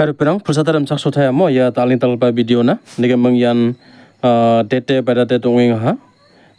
Hari perang pusat dalam cak sotai amo ya taling talpa video na nega mengian uh, dete pada dete tungeng ha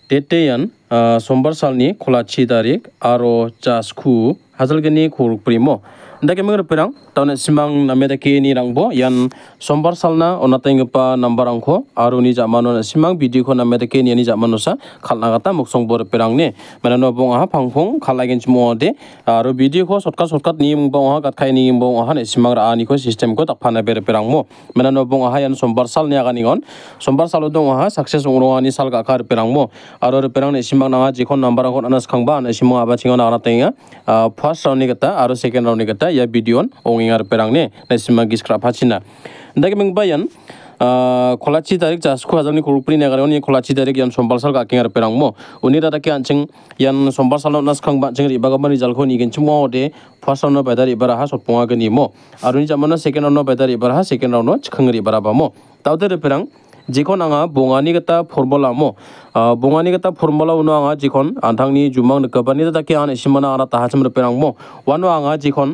dete yan uh, sombar sal ni kolachi tarik aro cak sku hasil gini kuruk primo dake mengre perang tawne simang name da ke ni rang bo yan sombar salna onateng pa number ang kho aru ni jamano na simang video kho name da ke ni ni jamano sa khalna gata mok song bor perang ne mena no bong ha phang phong khala gen chmo de aru video kho shortcut shortcut ni mong bong ha kat khai ni mong ha ne simang ra ani kho system ko tak phana ber perang mo mena no bong ha yan sombar sal ni aga ni gon sombar sal do ha success ong ro ani sal ga kar perang mo aru re perang ne simang na ji kho number ang kho anas khang ba ne simang aba chingona na tenga ya. first ah, round ni gata aru second round ni gata ya bidion onging ar perang ne nasima giskra phachina dake meng bayan ah, kholachi tarik jasku hazar ni kurupri ne garon ye kholachi tarik yan sombal sal ka kingar perang mo uni ra ke anching yan sombal sal nas khang ba ching ri ba gamani jal kho ni gen chumo de first round no badar ibara ha sot punga gani mo aruni jamana second round no badar ibara ha second round no chhangri ibara ba mo tawde re perang जिखन आंहा बङानि गता फर्मुला मो बङानि गता फर्मुला उनो आंहा जिखन आंथांनि जुमांग नकबानि दाके आन सिमना आना ताहाचम रपेरांग मो वानो आंहा जिखन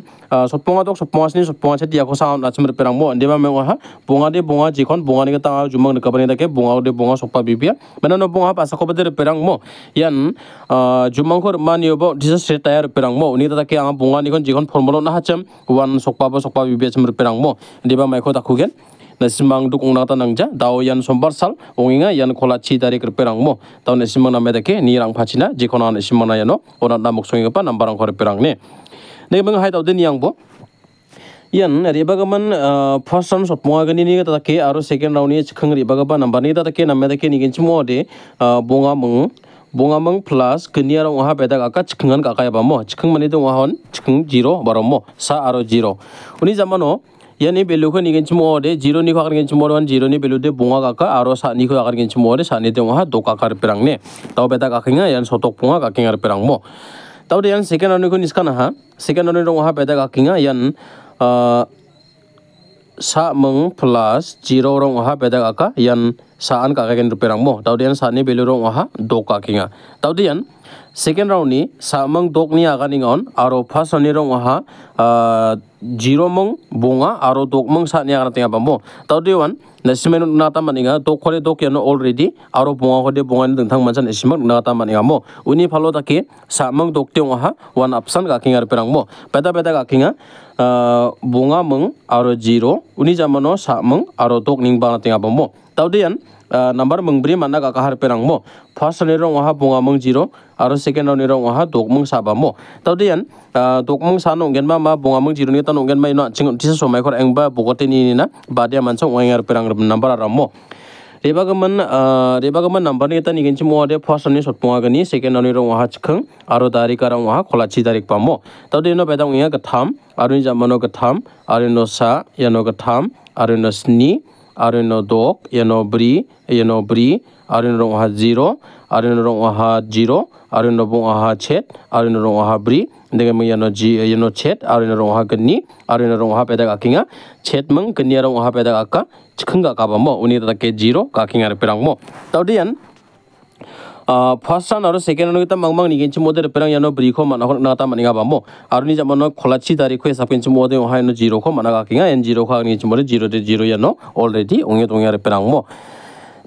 सपङा दक सपङासनि सपङा छति याखो साउन आचम रपेरांग मो अनदेबा मे वहा बङादे बङा जिखन बङानि गता आ जुमांग नकबानि दाके बङाउदे बङा सपा बिबिया मेनन बङा पासा खबदे रपेरांग मो यान जुमांगखोर मानियो ब दिस से तयार रपेरांग मो उनि दाके आंहा बङानि गन जिखन फर्मुला नाहाचम वान सपा ब सपा बिबिया चम रपेरांग मो अनदेबा मायखो दाखुगेन nasimang duk ungna ta nangja dao yan sombar sal ongenga yan khola chi tari kre perang mo ta nasimang na medake ni rang phachina jikona nasimang na yano ona na muk songi pa number ang khore perang ne ne bang hai dao den yang bo yan ri bagaman first uh, round of mwa gani ni ta ke aro second round ni chkhang ri bagaba number ni ta ke na medake ni gin chmo de uh, bonga mung bongamang plus kniara wa beda ka chkhangan ka ka ba mo chkhang mani de wa hon chkhang 0 baro mo sa aro 0 uni zamano yani belu ko nigen kan chimo ore zero ni ko akar gen kan chimo ore zero ni belu de bunga ka aro sa ni ko akar gen kan chimo ore sa ni de wa ha, do ka kar perang ne ta be ta ka khinga yan so tok bunga ka kingar perang mo ta de yan second ani ko niska na ha second ani ro wa ha, be ta ka kinga yan uh, sa mung plus zero ro wa ha, be ta ka yan sa an ka ka gen perang mo ta de yan sa ni belu ro wa do ka kinga ta de yan second round नि सामंग दोग नि आगानिंग अन आरो first round नि रोंग हा जीरो मंग बोंगा आरो दोग मंग सानि आगान तेंगा बमबो तौ दे वन nasimen nata maninga to khore to keno already aro bonga hode bonga ning thang manchan isimak nata maninga mo uni phalo ta ke samang dokte ong ha one option ga kingar perang mo peta peta ga kinga bonga mung aro zero uni jamano samang aro tok ning bang tinga bomo taudian number mung bri manna ga kahar perang mo first ne rong ha bonga mung zero aro second ne rong ha dok mung sa bomo taudian dok mung sa no gen ma ma bonga mung zero ni ta no gen ma no ching tisa somai khor engba bogote ni ni na badia manchong wangar perang n a m b e r aramo rebagaman rebagaman n a m b e r ni ta ni genchi mo de first ni shot pwa gani second ni ro ha chkhang aro dari ka ro ha khola chi darik pa mo ta de no ba dang ya ga tham aro ni jamano ga tham aro no sa ya no ga tham aro no sni aro no dok ya no bri ya no bri aro no ha zero aro no ha zero aro no bo ha chet aro no ha bri ndege mung yano ji yano chet aro no ha gani aro no ha p e d a g akinga chet mung gani aro ha p e d a g akka chikhanga ka bamo uni ta ke zero ka kingar perang mo ta dian uh, first one or second one with the Mamang Nigin Moder Perang Yano Briko Manakota Manigabamo. Aruni Jamano Colachi the request of Kinch Moder Hino Jiroko Managakina and Jiroka Nichmore Jiro de Jiro Yano already, Unyatunga Perangmo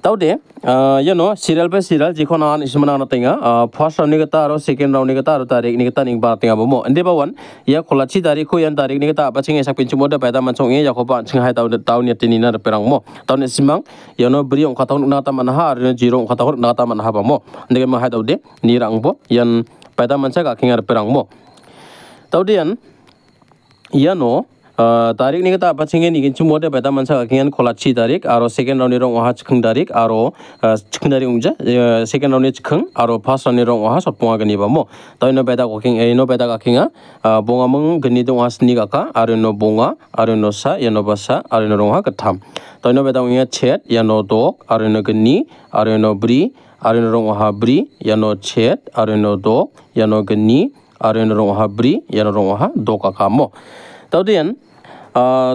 tau de uh, you know serial pe serial jikho na an isman na tinga uh, first round ni kata aro second round ni kata aro tarik ni kata ning ba tinga bomo ande ba wan ya kholachi tarik ko yan tarik ni kata ba chinge sak pinchu moda paida man chong ye ya khopa chinga hai tau de tau ni tini na re perang mo tau ne simang you ya know bri ong khata na ta man ha ar ne jiro ong khata na ta man ha ba mo ande ma hai tau de ni rang bo yan paida man cha ka kinga re perang mo tau de yan ya no know, sih beda masa tarik ni ni kian kata apa kan cuma ada o k তারিখ নিকে আপা চিংগেন again n ু ম ো দে n g দ া মানসা n িং গ ে ন খোলাচি তারিখ আর সেকেন্ড র n উ ন ্ ড রং ওহা চিখং তারিখ আর চিখং ত া n ি খ উংজা সেকেন্ড রাউন্ড চিখং আর ফ া র ্ স ্ e round n g e হ া সপমা গনি বামো তাই নো ব ে e n g িং এই নো বেদা কিংগা বঙ্গা মং গনি দং আসনি গাকা আর নো বঙ্গা আর নো স n g য ়া ন ো বাসা আর নো র ং e া গথাম ত n g নো বেদা উ n য ়া g ে ট ই য ় g ন n দক আর নো গনি আর নো ব্রি আর নো রং ওহা n ্ র ি ই য ়া ন n ছেট g র নো দক ইয়ানো গনি আর নো রং ওহা ব ্ n ি ইয়ানো রং ওহা দক আকামো তাও দেন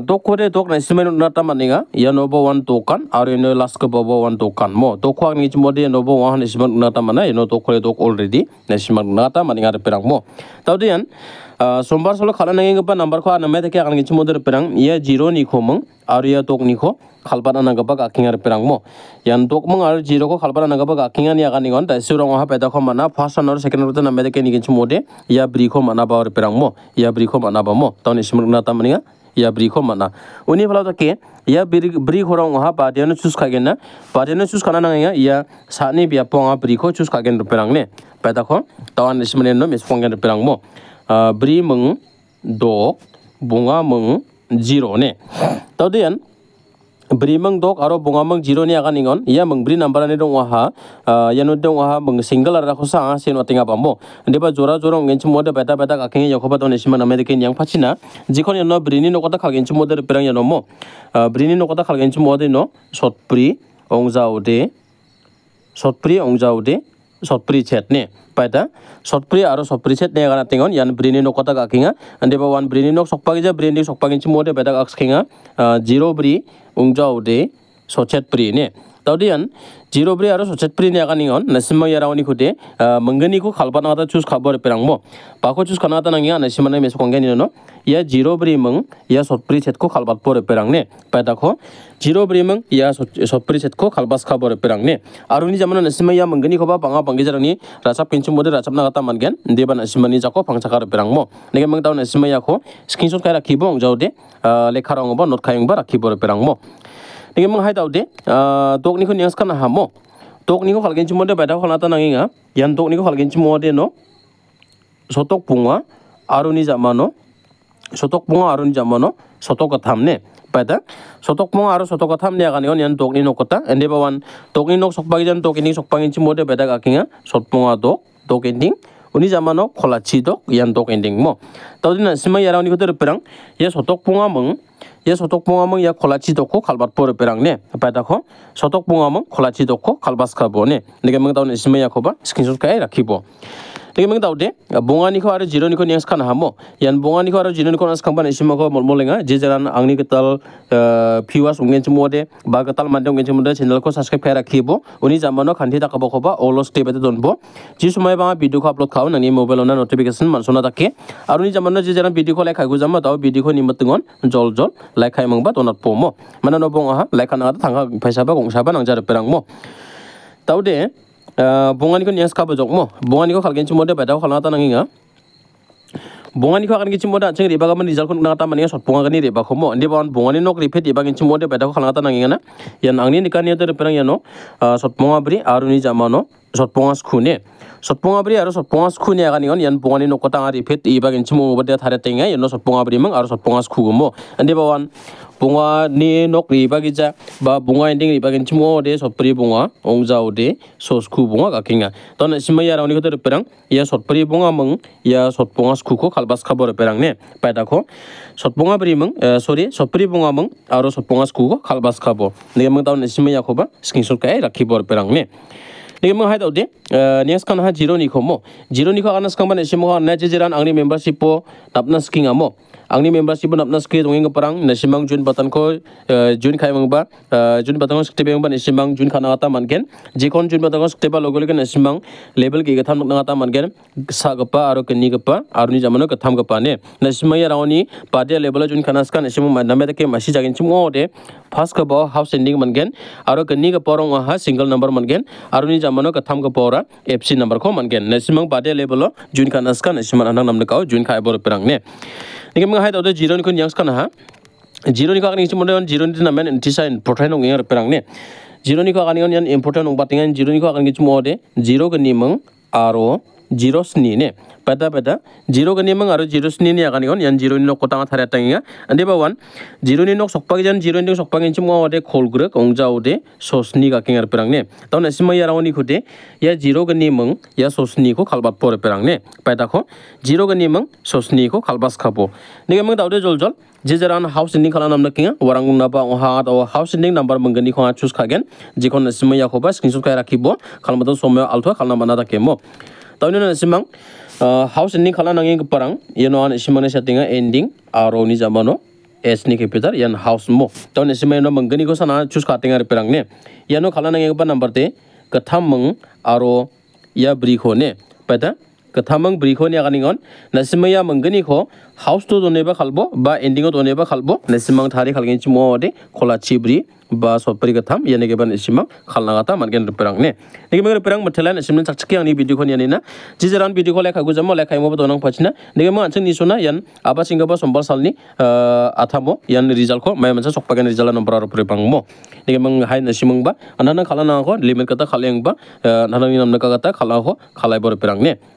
toko de tok na simen na ta mani ga ya no bo wan tokan ar ino las ko bo bo wan tokan mo toko ang ni chmo de no bo wan ni simen na ta mana ino toko de tok already na simen na ta mani ga de perang mo taw de yan sombar solo khala nang ga pa number ko na me de ka ang ni chmo de perang ya zero ni kho mang ar ya tok ni kho khalpana nang ga ka king ar perang mo yan tok mang ar zero ko khalpana nang ga ka king ani ga ni gon ta sura ma pa da kho mana first or second or na me de ke ni ga chmo de ya bri kho mana ba ar perang mo ya bri kho mana ba mo taw ni simen na ta mani ga ya beri komat na. Lah. Uni pelau tak ke? Ya beri beri korang wah badan susu kagen na. Badan susu kana nang ya ya saat ni biar pung beri ko susu kagen rupelang ni. Pada ko tawan esmen no mes pung kagen rupelang mo. Ah, beri meng do bunga meng zero ni. Tadi an ব্ৰীমং দক আৰু বঙামং জিৰণি আগানি গণ ইয়াৰ মংব্ৰী নাম্বাৰানি দং অহা ইয়ানত দং অহা মং চিংগল আৰু ৰাখো চা আছে ন টেঙা পাম দেবা যোৰা যোৰা অংগেঞ্চি মদে বেটা বেটা কাষে জখবা দন ইমান আমি দেখি নিয়ং ফাচিনা যিখন ইয়ান ব্ৰীনি নকতা খালগেঞ্চি মদে পেৰাং ইয়ান ম ব্ৰীনি নকতা খালগেঞ্চি মদে ন সৎপ্ৰী অংজাউদে সৎপ্ৰী অংজাউদে সৎপ্ৰিচেট নে পাইতা সৎপ্ৰি আৰু সৎপ্ৰিচেট নে গানা টিঙন ইয়ান ব্ৰিনী নকতা গাখিঙা দেৱা ওৱান ব্ৰিনী নক চকপাকি যা ব্ৰিনী চকপাকি মোৰ দেউতা গাখিঙা জিৰ' ব্ৰি উংজাউ দে सचेतप्रिने तदियन जीरोब्री और सचेतप्रिने आगानिगन नसिमा यारावनी खुदे मंगनी को खालपाना था चूज खाबर पेरांगबो पाको खाना था नंगिया नसिमा ने मेसो कोंगे निनो या जीरोब्री मंग या सचप्री सेट को खालबात पर पेरांगने पैदाखो जीरोब्री मंग या सचप्री सेट को खालबास खाबर पेरांगने आरुनि जमाना नसिमा या मंगनी खोबा पांगा पंगे जरानि रासा पिंचु मोदे रासा ना गाता मानगेन देबा नसिमा नि जाको फंगसाकार पेरांगबो नेगे मंग दाव नसिमा याखो स्क्रीनशॉट काय राखिबो अंग लेखा रंगबो नोट खायंगबा राखिबो पेरांगबो Nih mung hai tau deh, tok niko nias kan hamo, tok niko kalgen cimode beda kalata nanginga, yan tok niko kalgen cimode no, sotok bunga, aruni zamano, sotok bunga aruni zamano, sotok kathamne, beda, sotok bunga aru sotok kathamne akan ikon yan tok niko kota, ende bawan, tok niko sok pagi jan tok niko sok pagi cimode beda kakinga, sot bunga tok, tok ending, Uni zamanok kolachi dok yan dok ending mo. Tau dina sima yara uni kuter perang, ya sotok bunga meng, ye sotok pungamung ya kholachi dokho khalbat pore perang ne pa dakho sotok pungamung kholachi dokho khalbas khabo ne nege mang daun isme ya khoba screenshot kai rakhibo lagi mungkin tahu deh bunga ni ko ada jiran ni ko niang skan hamo yang bunga ni ko ada jiran ni ko niang skan pun esok mungkin mula lagi jadi jalan angin kita pihwas mungkin semua deh bagi tal mandi mungkin semua deh channel ko subscribe pernah kibo unik zaman ko handi tak kapok apa all stay betul don bo jadi semua yang bawa video ko upload kau nanti mobile orang notification mansona tak ke arunik zaman ko jadi jalan video ko like kau zaman tahu video ko ni matengon jol jol like kau mungkin bawa donat pomo mana nopo ngah like kau nanti tangga pesa apa kongsi apa nang jarak perang mo tahu deh বঙালীকো নিয়াজ খাব যাওক ম বঙালীকো খালগে চিমতে বাইদেউ খালা এটা নাঙিঙা বঙালী খোৱা কাৰণে কিছুমান আছে ৰেবা গাঁৱৰ ৰিজাল্ট নাটা মানে চট পঙা কাৰণে ৰেবা খুব দেৱন বঙালী নক ৰিফে দেৱা কিন্তু মই বাইদেউ খালা এটা নাঙিঙা না ইয়ান আঙনি নিকা নিয়াতে ৰেপেৰাং ইয়ানো চট পঙা বুলি আৰু নি জামানো sot pongas khune sot ponga bri aro sot pongas khune aga ni on yan ponga ni no kota ari phet i bagin chimu ba de thare tenga yan no sot ponga bri mang aro sot pongas khu mo ande ba wan ponga ni nok ri bagi cha ba bunga ending ri bagin chimu de sot pri bunga ong jao de sos khu bunga ga kinga to na sima ya rauni khotar perang ya sot pri bunga mang ya sot pongas khu ko khalbas khabar perang ne pa da kho sot ponga bri mang eh, sorry sot pri bunga mang aro sot pongas khu ko khalbas khabo ne mang ta na sima ya kho ba screenshot ka ai e, rakhi bor perang ne लेकिन मैं height next कान हा zero निखो मो zero निखो अनस company सिमो हा नेचेजरान अंगनी मेंबरशिप पो तपना स्किंग अमो आंनि मेम्बारशिप बनापना स्के रोंगेंगे परंग नसिमंग जुन बतन को जुन खाय मंगबा जुन बतन स्टेबेंगबा नसिमंग जुन खाना आता मानगेन जेखन जुन बतन स्टेबा लोगो लगे नसिमंग लेवल के गथाम आता मानगेन सागपा आरो कन्नी गपा आरो नि जमानो गथाम गपा ने नसिमंग या रावनी पार्टी लेवल जुन खाना खानासका नसिमांग मानमे तके मासी जागिन छिम ओ दे फर्स्ट गबा हाउस एंडिंग मानगेन आरो कन्नी ग परंग हा सिंगल नंबर मानगेन आरो नि जमानो गथाम गपा रा एफसी नंबर को मानगेन नसिमंग पार्टी लेवल जुन खाना खानासका नसिमंग अनंग नमने नामनकाव जुन खाय खाइबो परंग ने Nikah mengahai tahu tu zero ni kau ni yang sekarang ha. Zero ni kau akan isi mana zero ni tu nama ni tisa important orang yang perang ni. Zero ni kau akan ni yang important orang patingan zero ni kau akan isi mana zero ni meng aro zero स्नि ने पैदा पैदा जीरो गनी मंग और जीरो स्नि ने आगानी होन जीरो नो कोतांग थारे तंगिया अंदे बावन जीरो नो सकपा जान जीरो नि सकपा गिन चिम खोल ग्रक ओंगजा ओदे सोसनी का ने तो नसिम या या जीरो गनी मंग या सोसनी को खालबात पोर पेरांग पैदा को जीरो मंग सोसनी को खालबास खापो निगे मंग दाउदे जोल जोल जेजरान हाउस सेंडिंग खाला नाम नकिंग हाउस सेंडिंग नंबर मंगनी खा चूज खागेन जिखन नसिम या खोबा स्क्रीनशॉट खाय राखिबो खालमदो समय आल्थो खालना बना ताकेमो tau ni nak simang uh, house ni kalau nangin ke perang ya no anak simang ni setting ending aro ni zamano es ni ke peter yang house mo tau ni simang no menggeni ko sana cus ka tengah perang ni ya no kalau nangin ke perang number te ketam meng aro ya beri ko ni peter kathamang brikhoni agani ya gon nasimaya mangani ko house to doneba khalbo ba ending to doneba khalbo nasimang thari khalgen chimo ode khola chibri ba sopri katham yene geban nasimang khalna gata mangen perang ne nege mangen perang mathela nasimne chak chak yani video khoni ani na jizaran video khola khagu jamo lekha imo ba donang phachina nege mang chang ni sona yan aba singa ba sombal salni eh, athamo yan result ko mai mancha sokpa gen result number ro prepang mo nege mang hai nasimang ba anana khala na ko limit kata khaleng ba eh, nanani namna ka kata khala ho khalai bor perang ne